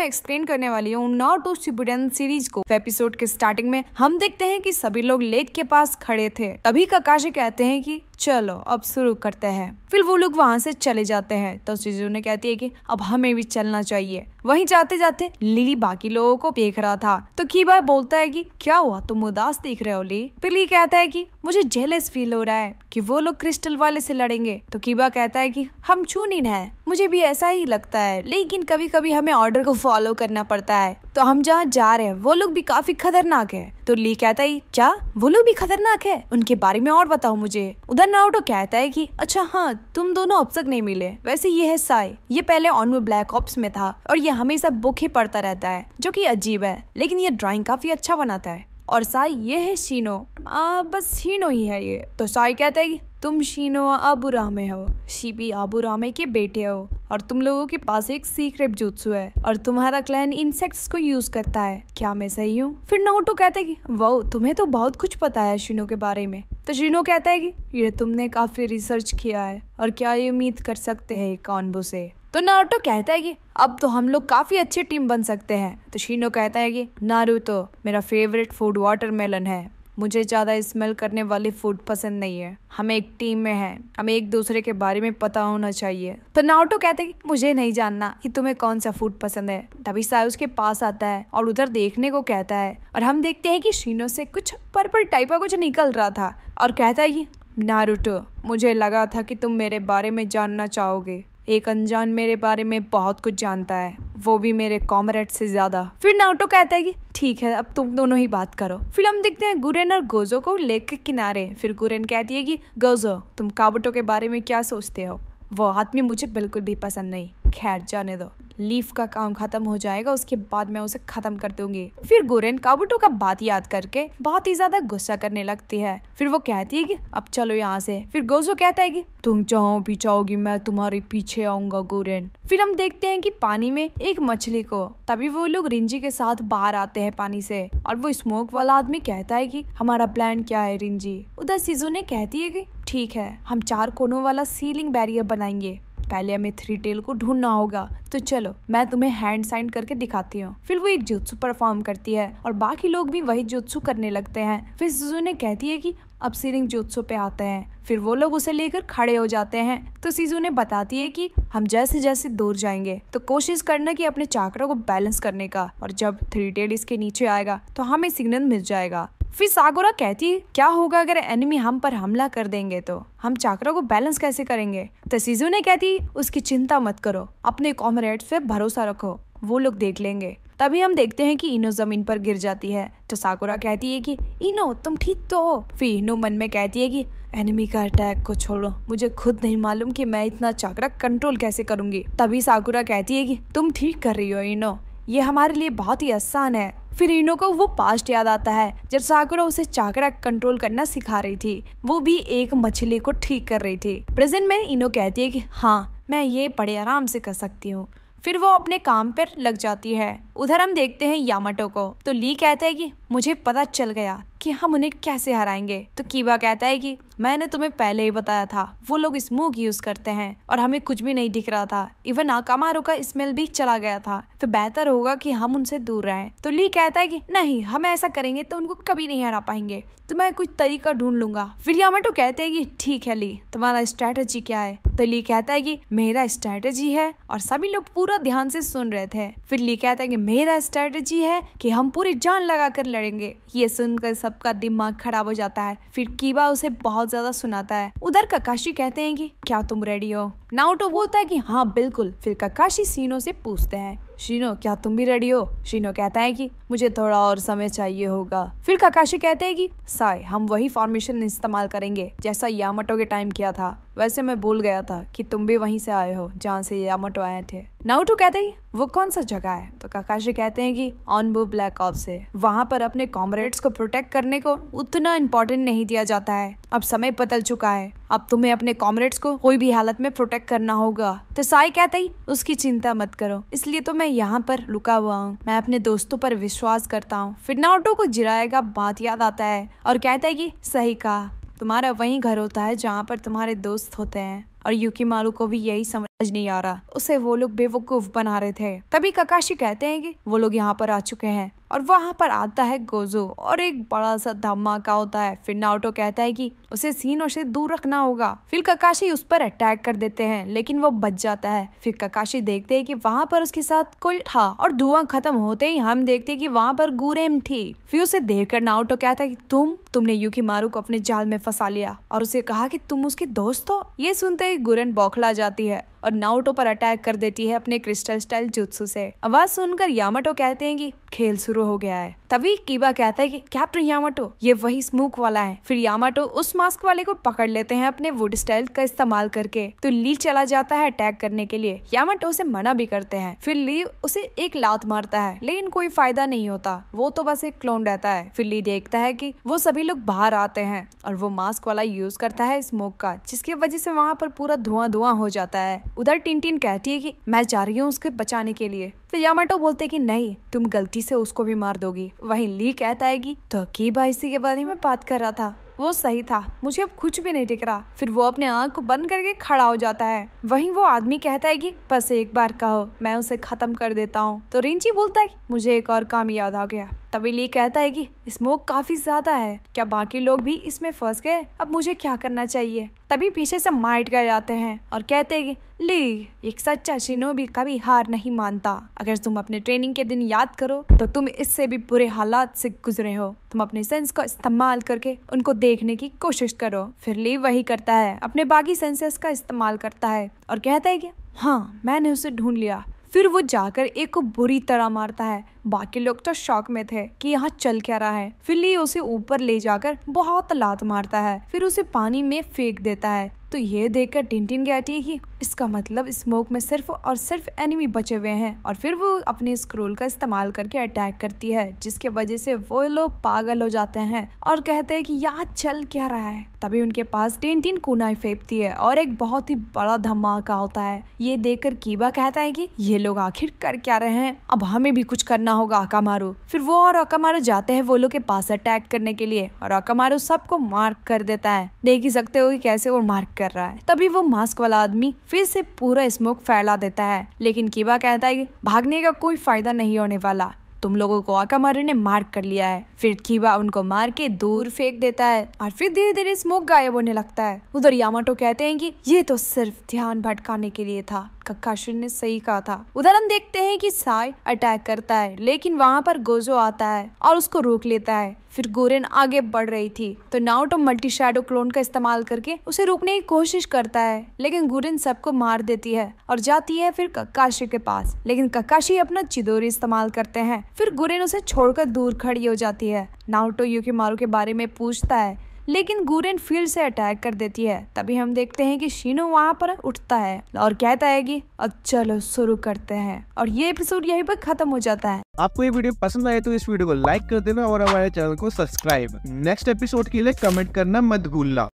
मैं एक्सप्लेन करने वाली हूँ नॉट टू शिबुडन सीरीज को एपिसोड के स्टार्टिंग में हम देखते हैं कि सभी लोग लेक के पास खड़े थे तभी काकाशी कहते हैं कि चलो अब शुरू करते हैं फिर वो लोग वहाँ से चले जाते हैं तो सिजू ने कहती है कि अब हमें भी चलना चाहिए वहीं जाते जाते लिली बाकी लोगों को देख रहा था तो कीबा बोलता है कि क्या हुआ तुम उदास देख रहे हो ली फिर ली कहता है कि मुझे जेलस फील हो रहा है कि वो लोग क्रिस्टल वाले से लड़ेंगे तो कीबा कहता है कि हम चूनिन है मुझे भी ऐसा ही लगता है लेकिन कभी कभी हमें ऑर्डर को फॉलो करना पड़ता है तो हम जहाँ जा रहे हैं वो लोग भी काफी खतरनाक है तो ली कहता है क्या वो लोग भी खतरनाक है उनके बारे में और बताओ मुझे उधर नाउटो कहता है कि अच्छा हाँ तुम दोनों अब तक नहीं मिले वैसे ये है साय ये पहले ऑन ब्लैक ऑप्स में था और ये हमेशा बुक ही पढ़ता रहता है जो कि अजीब है लेकिन ये ड्राइंग काफी अच्छा बनाता है और साई ये है शीनो आ, बस शीनो ही है ये तो साई कहता है तुम शीनो आबू रामे हो शिबी आबू रामे के बेटे हो और तुम लोगों के पास एक सीक्रेट जुत्सु है और तुम्हारा क्लैन इंसेक्ट्स को यूज करता है क्या मैं सही हूँ फिर नोटो कहते कि वो तुम्हें तो बहुत कुछ पता है शिनो के बारे में तो शिनो कहता है कि ये तुमने काफी रिसर्च किया है और क्या ये उम्मीद कर सकते है कॉन्बो से तो नारुतो कहता है कि अब तो हम लोग काफी अच्छी टीम बन सकते हैं तो शीनो कहता है कि नारुतो मेरा फेवरेट फूड वाटरमेलन है मुझे ज़्यादा स्मेल करने वाली फूड पसंद नहीं है हमें एक टीम में है हमें एक दूसरे के बारे में पता होना चाहिए तो नाउटो कहते कि मुझे नहीं जानना कि तुम्हें कौन सा फूड पसंद है तभी साय उसके पास आता है और उधर देखने को कहता है और हम देखते हैं कि शीनो से कुछ पर्पल टाइप का कुछ निकल रहा था और कहता है नारुटो मुझे लगा था कि तुम मेरे बारे में जानना चाहोगे एक अनजान मेरे बारे में बहुत कुछ जानता है वो भी मेरे कॉमरेड से ज़्यादा फिर नाटो कहता है कि ठीक है अब तुम दोनों ही बात करो फिर हम देखते हैं गुरेन और गोजो को लेक के किनारे फिर गुरेन कहती है कि गोजो तुम काबुटो के बारे में क्या सोचते हो वो आदमी मुझे बिल्कुल भी पसंद नहीं खैर जाने दो लीफ का काम खत्म हो जाएगा उसके बाद मैं उसे खत्म कर दूंगी फिर गोरेन काबुटो का बात याद करके बहुत ही ज्यादा गुस्सा करने लगती है फिर वो कहती है कि अब चलो यहाँ से फिर गोजो कहता है कि तुम चाहो भी चाहोगी मैं तुम्हारे पीछे आऊंगा गोरेन फिर हम देखते हैं कि पानी में एक मछली को तभी वो लोग रिंजी के साथ बाहर आते हैं पानी से और वो स्मोक वाला आदमी कहता है कि हमारा प्लान क्या है रिंजी उधर सीजू ने कहती है कि ठीक है हम चार कोनों वाला सीलिंग बैरियर बनाएंगे पहले हमें थ्री टेल को ढूंढना होगा तो चलो मैं तुम्हें हैंड साइन करके दिखाती हूँ फिर वो एक जुत्सु परफॉर्म करती है और बाकी लोग भी वही जुत्सु करने लगते हैं फिर सुजू ने कहती है कि अब सीरिंग जोत्सो पे आते हैं फिर वो लोग उसे लेकर खड़े हो जाते हैं तो सीजू ने बताती है कि हम जैसे जैसे दूर जाएंगे तो कोशिश करना कि अपने चाकरों को बैलेंस करने का और जब थ्री टेल इसके नीचे आएगा तो हमें सिग्नल मिल जाएगा फिर सागोरा कहती क्या होगा अगर एनिमी हम पर हमला कर देंगे तो हम चाकरा को बैलेंस कैसे करेंगे तसीजू ने कहती उसकी चिंता मत करो अपने कॉमरेड पे भरोसा रखो वो लोग देख लेंगे तभी हम देखते हैं कि इनो जमीन पर गिर जाती है तो साकुरा कहती है कि इनो तुम ठीक तो हो फिर इनो मन में कहती है कि एनिमी का अटैक को छोड़ो मुझे खुद नहीं मालूम कि मैं इतना चाकरा कंट्रोल कैसे करूंगी तभी साकुरा कहती है कि तुम ठीक कर रही हो इनो ये हमारे लिए बहुत ही आसान है फिर इनो को वो पास्ट याद आता है जब साकुरा उसे चाकरा कंट्रोल करना सिखा रही थी वो भी एक मछली को ठीक कर रही थी प्रेजेंट में इनो कहती है कि हाँ मैं ये बड़े आराम से कर सकती हूँ फिर वो अपने काम पर लग जाती है उधर हम देखते हैं यामटो को तो ली कहता है कि मुझे पता चल गया कि हम उन्हें कैसे हराएंगे तो कीबा कहता है कि मैंने तुम्हें पहले ही बताया था वो लोग स्मोक यूज करते हैं और हमें कुछ भी नहीं दिख रहा था इवन आकामारो का स्मेल भी चला गया था तो बेहतर होगा कि हम उनसे दूर रहें तो ली कहता है कि नहीं हम ऐसा करेंगे तो उनको कभी नहीं हरा पाएंगे तो मैं कुछ तरीका ढूंढ लूंगा फिर यामटो कहते हैं कि ठीक है ली तुम्हारा स्ट्रेटेजी क्या है तो ली कहता है कि मेरा स्ट्रेटेजी है और सभी लोग पूरा ध्यान से सुन रहे थे फिर ली कहता है कि मेरा स्ट्रेटजी है कि हम पूरी जान लगा कर लड़ेंगे ये सुनकर सबका दिमाग खराब हो जाता है फिर कीबा उसे बहुत ज्यादा सुनाता है उधर काकाशी कहते हैं कि क्या तुम रेडी हो नाउटो तो बोलता है कि हाँ बिल्कुल फिर काकाशी सीनो से पूछते हैं शीनो क्या तुम भी रेडी हो शीनो कहता है कि मुझे थोड़ा और समय चाहिए होगा फिर काकाशी कहते हैं कि साय हम वही फॉर्मेशन इस्तेमाल करेंगे जैसा यामटो के टाइम किया था वैसे मैं भूल गया था कि तुम भी वहीं से आए हो जहाँ से यामटो आए थे नाउटो कहते हैं वो कौन सा जगह है तो काकाशी कहते हैं कि ऑनबू ब्लैक ऑफ से वहाँ पर अपने कॉमरेड्स को प्रोटेक्ट करने को उतना इम्पोर्टेंट नहीं दिया जाता है अब समय बदल चुका है अब तुम्हें अपने कॉमरेड्स को कोई भी हालत में प्रोटेक्ट करना होगा तो साई कहते ही उसकी चिंता मत करो इसलिए तो मैं यहाँ पर रुका हुआ हूँ मैं अपने दोस्तों पर विश्वास करता हूँ फिर नाउटो को जिराएगा बात याद आता है और कहता है कि सही कहा तुम्हारा वही घर होता है जहाँ पर तुम्हारे दोस्त होते हैं और यूकी मारू को भी यही समझ नहीं आ रहा उसे वो लोग बेवकूफ बना रहे थे तभी काकाशी कहते हैं कि वो लोग यहाँ पर आ चुके हैं और वहाँ पर आता है गोजो और एक बड़ा सा धमाका होता है फिर नाउटो कहता है कि उसे सीनो से दूर रखना होगा फिर काकाशी उस पर अटैक कर देते हैं लेकिन वो बच जाता है फिर काकाशी देखते हैं कि वहाँ पर उसके साथ कोई था और धुआं खत्म होते ही हम देखते हैं कि वहाँ पर गुरेम थी फिर उसे देख कर नाउटो कहता है की तुम तुमने यूकी मारू को अपने जाल में फंसा लिया और उसे कहा की तुम उसके दोस्त हो ये सुनते ही गुरन बौखला जाती है और नाउटो पर अटैक कर देती है अपने क्रिस्टल स्टाइल जुत्सु से आवाज सुनकर यामाटो कहते हैं कि खेल शुरू हो गया है तभी कीबा कहता है कि कैप्टन यामाटो ये वही स्मूक वाला है फिर यामाटो उस मास्क वाले को पकड़ लेते हैं अपने वुड स्टाइल का इस्तेमाल करके तो ली चला जाता है अटैक करने के लिए यामाटो उसे मना भी करते हैं फिर ली उसे एक लात मारता है लेकिन कोई फायदा नहीं होता वो तो बस एक क्लोन रहता है फिर ली देखता है की वो सभी लोग बाहर आते हैं और वो मास्क वाला यूज करता है स्मोक का जिसकी वजह से वहाँ पर पूरा धुआं धुआं हो जाता है उधर टिनटिन कहती है कि मैं जा रही हूँ उसके बचाने के लिए फिर यामाटो बोलते कि नहीं तुम गलती से उसको भी मार दोगी वहीं ली कहता है कि की तो इसी के बारे में बात कर रहा था वो सही था मुझे अब कुछ भी नहीं दिख रहा फिर वो अपने आँख को बंद करके खड़ा हो जाता है वहीं वो आदमी कहता है कि बस एक बार कहो मैं उसे खत्म कर देता हूँ तो रिंची बोलता है मुझे एक और काम याद आ गया तभी ली कहता है कि स्मोक काफी ज्यादा है क्या बाकी लोग भी इसमें फंस गए अब मुझे क्या करना चाहिए तभी पीछे से माइट गए जाते हैं और कहते हैं कि ली एक सच्चा भी कभी हार नहीं मानता अगर तुम अपने ट्रेनिंग के दिन याद करो तो तुम इससे भी बुरे हालात से गुजरे हो तुम अपने सेंस का इस्तेमाल करके उनको देखने की कोशिश करो फिर ली वही करता है अपने बाकी सेंसेस का इस्तेमाल करता है और कहता है कि हाँ मैंने उसे ढूंढ लिया फिर वो जाकर एक को बुरी तरह मारता है बाकी लोग तो शौक में थे कि यहाँ चल क्या रहा है फिर ली उसे ऊपर ले जाकर बहुत लात मारता है फिर उसे पानी में फेंक देता है तो ये देखकर टिनटिन कहती है कि इसका मतलब स्मोक में सिर्फ और सिर्फ एनिमी बचे हुए हैं और फिर वो अपने स्क्रोल का इस्तेमाल करके अटैक करती है जिसके वजह से वो लोग पागल हो जाते हैं और कहते हैं कि यहाँ चल क्या रहा है तभी उनके पास टिनटिन कुनाई फेंकती है और एक बहुत ही बड़ा धमाका होता है ये देख कीबा कहता है की ये लोग आखिर कर क्या रहे हैं अब हमें भी कुछ करना करना होगा अकामारू फिर वो और अकामारू जाते हैं वो लोग के पास अटैक करने के लिए और अकामारू सबको मार्क कर देता है देख ही सकते हो कि कैसे वो मार्क कर रहा है तभी वो मास्क वाला आदमी फिर से पूरा स्मोक फैला देता है लेकिन कीबा कहता है भागने का कोई फायदा नहीं होने वाला तुम लोगों को अकामारू ने मार्क कर लिया है फिर कीबा उनको मार के दूर फेंक देता है और फिर धीरे धीरे स्मोक गायब होने लगता है उधर यामाटो कहते हैं कि ये तो सिर्फ ध्यान भटकाने के लिए था कक्काशिन ने सही कहा था उधर हम देखते हैं कि साई अटैक करता है लेकिन वहाँ पर गोजो आता है और उसको रोक लेता है फिर गोरेन आगे बढ़ रही थी तो नाउटो मल्टी शेडो क्लोन का इस्तेमाल करके उसे रोकने की कोशिश करता है लेकिन गोरेन सबको मार देती है और जाती है फिर कक्काशी के पास लेकिन कक्काशी अपना चिदोरी इस्तेमाल करते हैं फिर गोरेन उसे छोड़कर दूर खड़ी हो जाती है नाउटो तो युकी मारो के बारे में पूछता है लेकिन गुरेन फील्ड से अटैक कर देती है तभी हम देखते हैं कि शीनो वहाँ पर उठता है और कहता है कि अब चलो शुरू करते हैं और ये एपिसोड यहीं पर खत्म हो जाता है आपको ये वीडियो पसंद आए तो इस वीडियो को लाइक कर देना और हमारे चैनल को सब्सक्राइब नेक्स्ट एपिसोड के लिए कमेंट करना मत भूलना